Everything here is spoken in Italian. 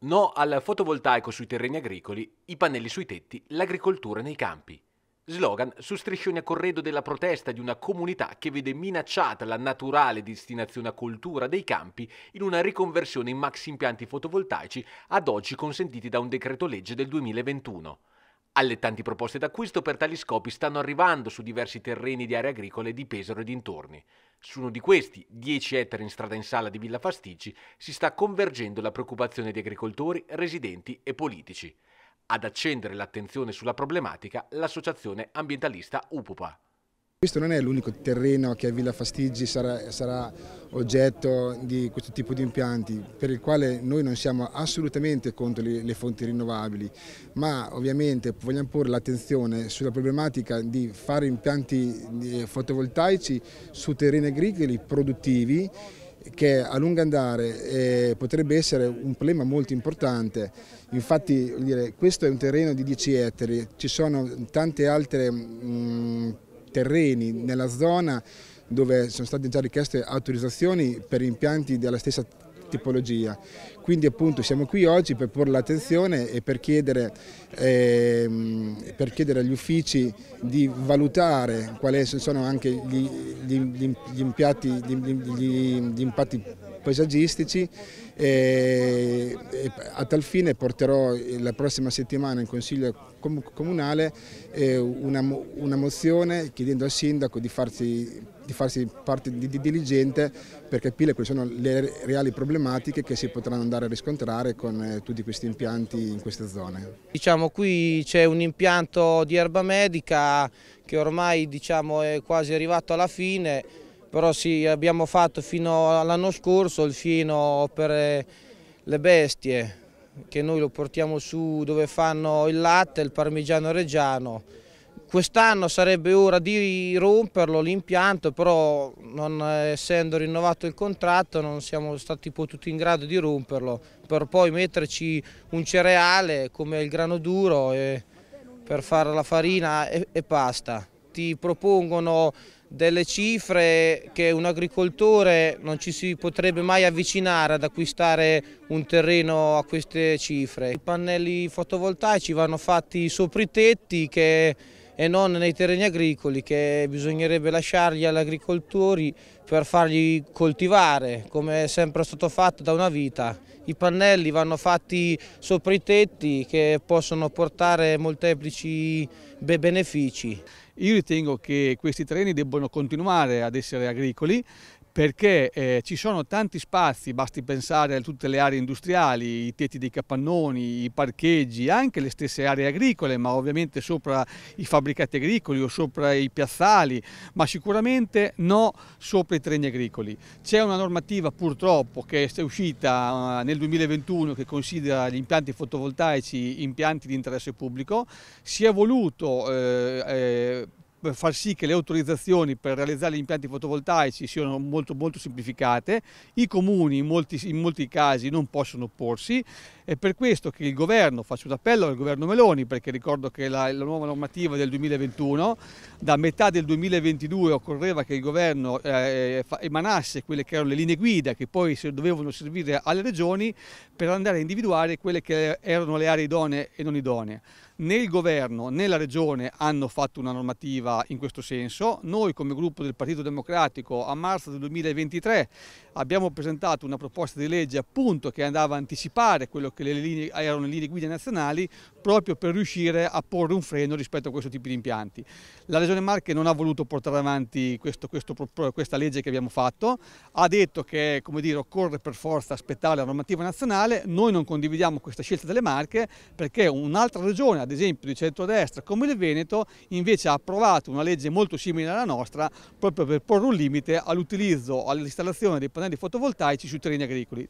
No al fotovoltaico sui terreni agricoli, i pannelli sui tetti, l'agricoltura nei campi. Slogan su striscioni a corredo della protesta di una comunità che vede minacciata la naturale destinazione a coltura dei campi in una riconversione in maxi impianti fotovoltaici ad oggi consentiti da un decreto legge del 2021. Altrettanti proposte d'acquisto per tali scopi stanno arrivando su diversi terreni di aree agricole di Pesaro e dintorni. Su uno di questi, 10 ettari in strada in sala di Villa Pasticci, si sta convergendo la preoccupazione di agricoltori, residenti e politici. Ad accendere l'attenzione sulla problematica l'associazione ambientalista UPUPA. Questo non è l'unico terreno che a Villa Fastiggi sarà, sarà, oggetto di questo tipo di impianti, per il quale noi non siamo assolutamente contro le, le fonti rinnovabili, ma ovviamente vogliamo porre l'attenzione sulla problematica di fare impianti eh, fotovoltaici su terreni agricoli produttivi che a lungo andare eh, potrebbe essere un problema molto importante. Infatti dire, questo è un terreno di 10 ettari, ci sono tante altre mh, mm, terreni nella zona dove sono state già richieste autorizzazioni per impianti della stessa tipologia. Quindi appunto siamo qui oggi per porre l'attenzione e per chiedere, ehm, per chiedere, agli uffici di valutare quali sono anche gli, gli, gli, impiatti, gli impatti paesaggistici e, e a tal fine porterò la prossima settimana in Consiglio Comunale eh, una, una, mozione chiedendo al Sindaco di farsi, di farsi parte di, di diligente per capire quali sono le reali problematiche che si potranno andare a riscontrare con eh, tutti questi impianti in queste zone. Diciamo qui c'è un impianto di erba medica che ormai diciamo, è quasi arrivato alla fine però sì, abbiamo fatto fino all'anno scorso il fieno per eh, le bestie, che noi lo portiamo su dove fanno il latte, il parmigiano reggiano. Quest'anno sarebbe ora di romperlo l'impianto, però non essendo rinnovato il contratto non siamo stati potuti in grado di romperlo per poi metterci un cereale come il grano duro per fare la farina e, e pasta ti propongono delle cifre che un agricoltore non ci si potrebbe mai avvicinare ad acquistare un terreno a queste cifre. I pannelli fotovoltaici vanno fatti sopra i tetti che e non nei terreni agricoli che bisognerebbe lasciarli agli agricoltori per farli coltivare come è sempre stato fatto da una vita. I pannelli vanno fatti sopra i tetti che possono portare molteplici benefici. Io ritengo che questi terreni debbano continuare ad essere agricoli perché eh, ci sono tanti spazi, basti pensare a tutte le aree industriali, i tetti dei capannoni, i parcheggi, anche le stesse aree agricole, ma ovviamente sopra i fabbricati agricoli o sopra i piazzali, ma sicuramente no sopra i treni agricoli. C'è una normativa purtroppo che è uscita eh, nel 2021 che considera gli impianti fotovoltaici impianti di interesse pubblico, si è voluto eh, eh, eh, far sì che le autorizzazioni per realizzare gli impianti fotovoltaici siano molto, molto semplificate, i comuni in molti, in molti casi non possono opporsi, è per questo che il governo, faccio un appello al governo Meloni, perché ricordo che la, la nuova normativa del 2021, da metà del 2022 occorreva che il governo eh, emanasse quelle che erano le linee guida che poi dovevano servire alle regioni per andare a individuare quelle che erano le aree idonee e non idonee. Né il governo né la regione hanno fatto una normativa in questo senso. Noi come gruppo del Partito Democratico a marzo del 2023 abbiamo presentato una proposta di legge appunto che andava a anticipare quello che le linee, erano le linee guida nazionali proprio per riuscire a porre un freno rispetto a questo tipo di impianti. La Regione Marche non ha voluto portare avanti questo, questo, questa legge che abbiamo fatto, ha detto che dire, occorre per forza aspettare la normativa nazionale, noi non condividiamo questa scelta delle Marche perché un'altra regione ad esempio di centrodestra come il Veneto invece ha approvato una legge molto simile alla nostra proprio per porre un limite all'utilizzo, all'installazione dei pannelli fotovoltaici sui terreni agricoli.